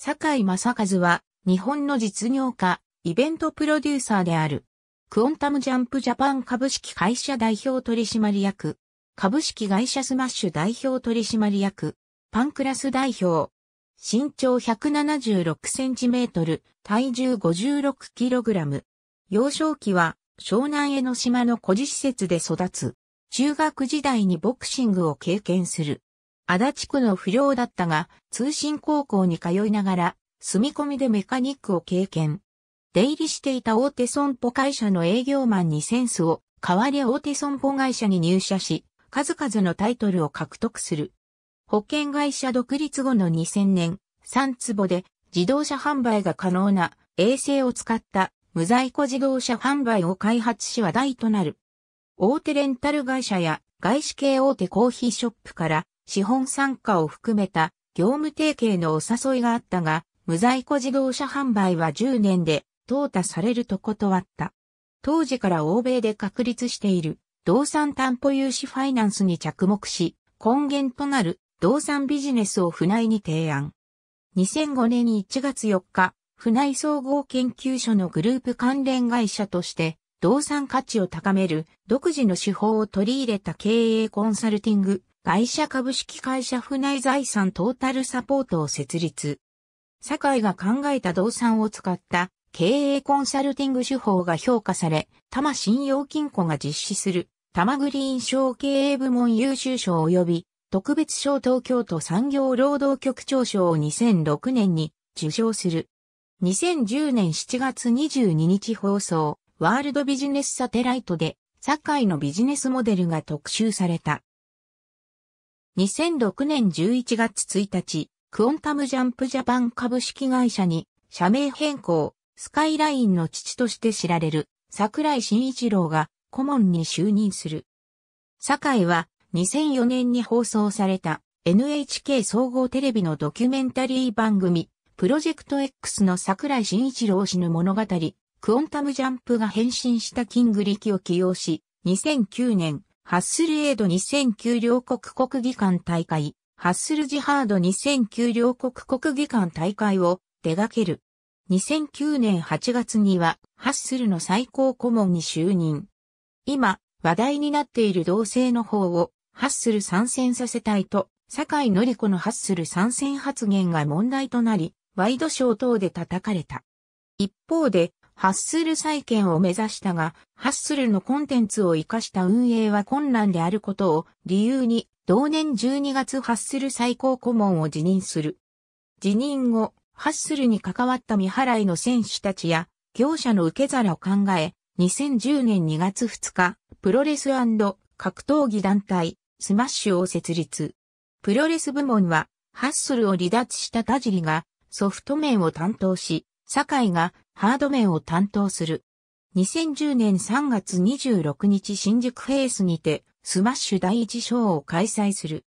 坂井正和は、日本の実業家、イベントプロデューサーである。クオンタムジャンプジャパン株式会社代表取締役。株式会社スマッシュ代表取締役。パンクラス代表。身長176センチメートル、体重56キログラム。幼少期は湘南江ノ島の孤児施設で育つ。中学時代にボクシングを経験する。足立区の不良だったが、通信高校に通いながら、住み込みでメカニックを経験。出入りしていた大手損保会社の営業マンにセンスを、代わり大手損保会社に入社し、数々のタイトルを獲得する。保険会社独立後の2000年、3坪で自動車販売が可能な衛星を使った無在庫自動車販売を開発し話題となる。大手レンタル会社や外資系大手コーヒーショップから資本参加を含めた業務提携のお誘いがあったが、無在庫自動車販売は10年で淘汰されると断った。当時から欧米で確立している動産担保融資ファイナンスに着目し、根源となる動産ビジネスを船井に提案。2005年1月4日、船井総合研究所のグループ関連会社として、動産価値を高める独自の手法を取り入れた経営コンサルティング会社株式会社府内財産トータルサポートを設立。堺が考えた動産を使った経営コンサルティング手法が評価され、多摩信用金庫が実施する、多摩グリーン賞経営部門優秀賞及び、特別賞東京都産業労働局長賞を2006年に受賞する。2010年7月22日放送、ワールドビジネスサテライトで、堺のビジネスモデルが特集された。2006年11月1日、クオンタムジャンプジャパン株式会社に社名変更、スカイラインの父として知られる桜井慎一郎が顧問に就任する。坂井は2004年に放送された NHK 総合テレビのドキュメンタリー番組、プロジェクト X の桜井慎一郎氏の物語、クオンタムジャンプが変身したキング力を起用し、2009年、ハッスルエード2009両国国技館大会、ハッスルジハード2009両国国技館大会を手掛ける。2009年8月には、ハッスルの最高顧問に就任。今、話題になっている同性の方を、ハッスル参戦させたいと、坂井紀子のハッスル参戦発言が問題となり、ワイドショー等で叩かれた。一方で、ハッスル再建を目指したが、ハッスルのコンテンツを活かした運営は困難であることを理由に、同年12月ハッスル最高顧問を辞任する。辞任後、ハッスルに関わった未払いの選手たちや、業者の受け皿を考え、2010年2月2日、プロレス格闘技団体、スマッシュを設立。プロレス部門は、ハッスルを離脱した田尻が、ソフト面を担当し、酒井がハード面を担当する。2010年3月26日新宿フェイスにてスマッシュ第一章を開催する。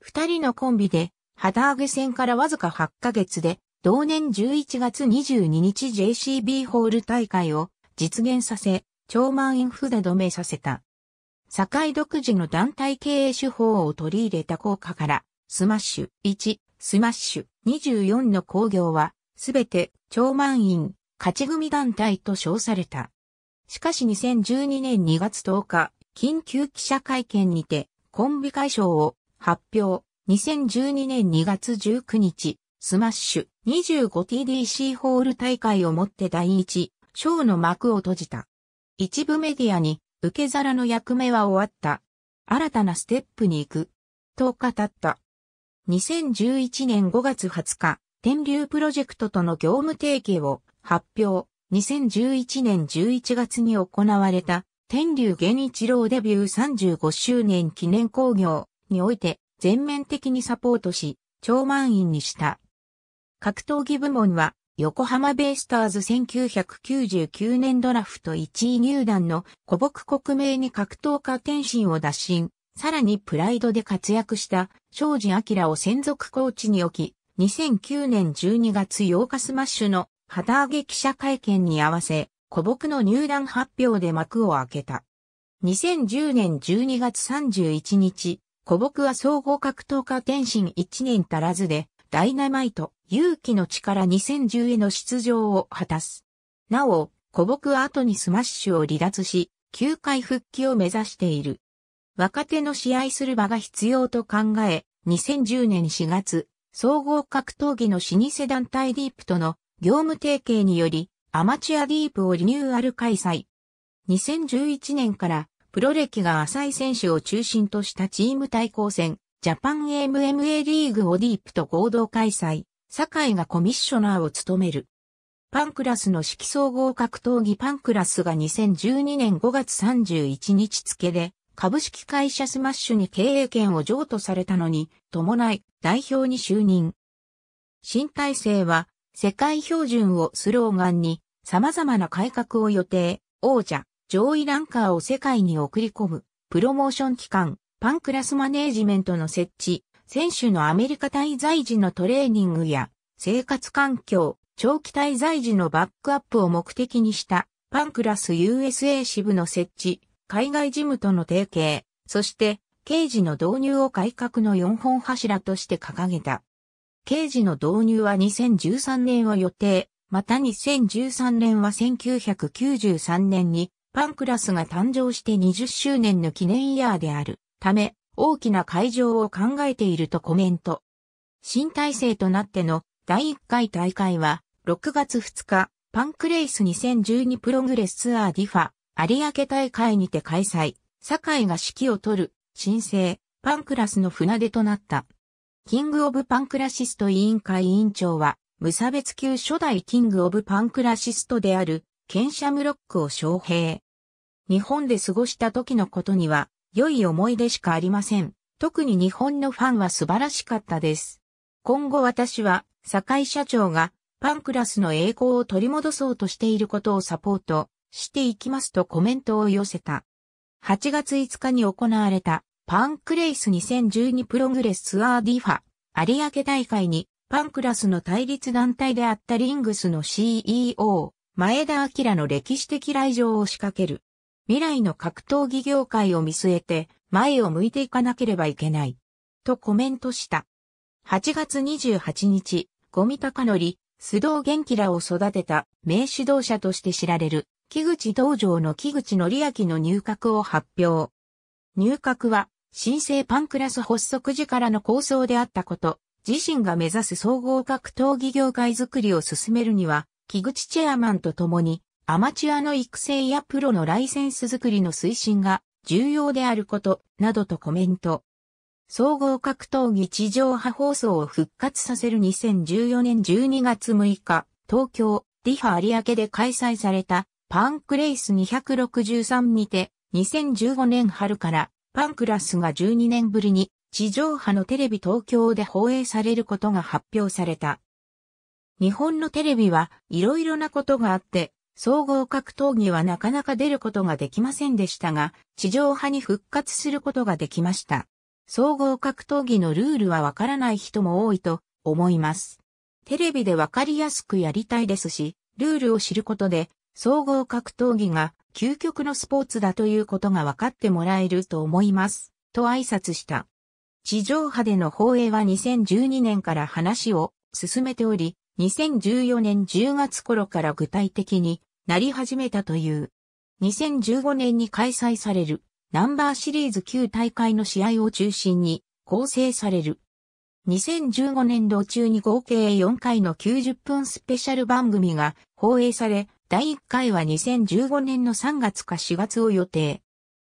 二人のコンビで旗揚げ戦からわずか8ヶ月で同年11月22日 JCB ホール大会を実現させ、超満員札止めさせた。堺独自の団体経営手法を取り入れた効果から、スマッシュ1、スマッシュ24の工業は、すべて、超満員、勝ち組団体と称された。しかし2012年2月10日、緊急記者会見にて、コンビ解消を発表。2012年2月19日、スマッシュ 25TDC ホール大会をもって第一、章の幕を閉じた。一部メディアに、受け皿の役目は終わった。新たなステップに行く。と語った。2011年5月20日、天竜プロジェクトとの業務提携を発表。2011年11月に行われた天竜源一郎デビュー35周年記念興行において全面的にサポートし、超満員にした。格闘技部門は横浜ベイスターズ1999年ドラフト1位入団の古木国名に格闘家天心を脱身、さらにプライドで活躍した庄司明を専属コーチに置き、2009年12月8日スマッシュの旗揚げ記者会見に合わせ、古木の入団発表で幕を開けた。2010年12月31日、古木は総合格闘家転身1年足らずで、ダイナマイト、勇気の力2010への出場を果たす。なお、古木は後にスマッシュを離脱し、9回復帰を目指している。若手の試合する場が必要と考え、2010年4月、総合格闘技の老舗団体ディープとの業務提携により、アマチュアディープをリニューアル開催。2011年からプロ歴が浅い選手を中心としたチーム対抗戦、ジャパン MMA リーグをディープと合同開催、酒井がコミッショナーを務める。パンクラスの式総合格闘技パンクラスが2012年5月31日付で株式会社スマッシュに経営権を譲渡されたのに、伴い代表に就任。新体制は、世界標準をスローガンに、様々な改革を予定、王者、上位ランカーを世界に送り込む、プロモーション機関、パンクラスマネージメントの設置、選手のアメリカ滞在時のトレーニングや、生活環境、長期滞在時のバックアップを目的にした、パンクラス USA 支部の設置、海外事務との提携、そして、刑事の導入を改革の4本柱として掲げた。刑事の導入は2013年を予定、また2013年は1993年にパンクラスが誕生して20周年の記念イヤーであるため、大きな会場を考えているとコメント。新体制となっての第1回大会は6月2日、パンクレイス2012プログレスツアーディファ有明大会にて開催、堺が指揮を取る、新生、パンクラスの船出となった。キングオブパンクラシスト委員会委員長は、無差別級初代キングオブパンクラシストである、ケンシャムロックを招聘。日本で過ごした時のことには、良い思い出しかありません。特に日本のファンは素晴らしかったです。今後私は、堺社長が、パンクラスの栄光を取り戻そうとしていることをサポートしていきますとコメントを寄せた。8月5日に行われたパンクレイス2012プログレスツアーディファ有明大会にパンクラスの対立団体であったリングスの CEO 前田明の歴史的来場を仕掛ける。未来の格闘技業界を見据えて前を向いていかなければいけない。とコメントした。8月28日、ゴミ高則、須藤元気らを育てた名指導者として知られる木口道場の木口則明の入閣を発表。入閣は、新生パンクラス発足時からの構想であったこと、自身が目指す総合格闘技業界づくりを進めるには、木口チェアマンと共に、アマチュアの育成やプロのライセンスづくりの推進が重要であること、などとコメント。総合格闘技地上波放送を復活させる2014年12月6日、東京、リハ有明で開催されたパンクレイス263にて、2015年春からパンクラスが12年ぶりに地上波のテレビ東京で放映されることが発表された。日本のテレビはいろいろなことがあって、総合格闘技はなかなか出ることができませんでしたが、地上波に復活することができました。総合格闘技のルールはわからない人も多いと思います。テレビでわかりやすくやりたいですし、ルールを知ることで総合格闘技が究極のスポーツだということが分かってもらえると思います、と挨拶した。地上波での放映は2012年から話を進めており、2014年10月頃から具体的になり始めたという。2015年に開催されるナンバーシリーズ9大会の試合を中心に構成される。2015年度中に合計4回の90分スペシャル番組が放映され、第1回は2015年の3月か4月を予定。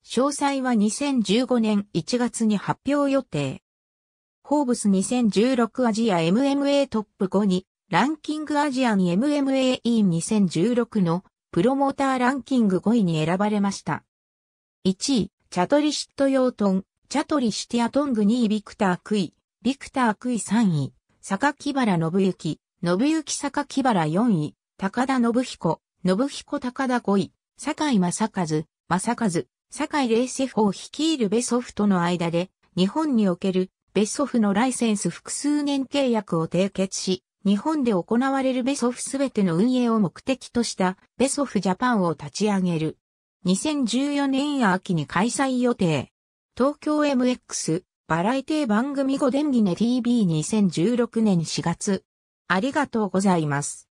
詳細は2015年1月に発表予定。ホーブス2016アジア MMA トップ5に、ランキングアジアに MMA イン2016のプロモーターランキング5位に選ばれました。1位、チャトリシット・ヨートン、チャトリシティアトング2位ビクター・クイ、ビクター・クイ3位、坂木原信行、信行坂木原4位、高田信彦、信彦高田5位、坂井正和、正和、坂井霊シェフを率いるベソフとの間で、日本におけるベソフのライセンス複数年契約を締結し、日本で行われるベソフすべての運営を目的としたベソフジャパンを立ち上げる。2014年秋に開催予定。東京 MX バラエティ番組5電ギネ TV2016 年4月。ありがとうございます。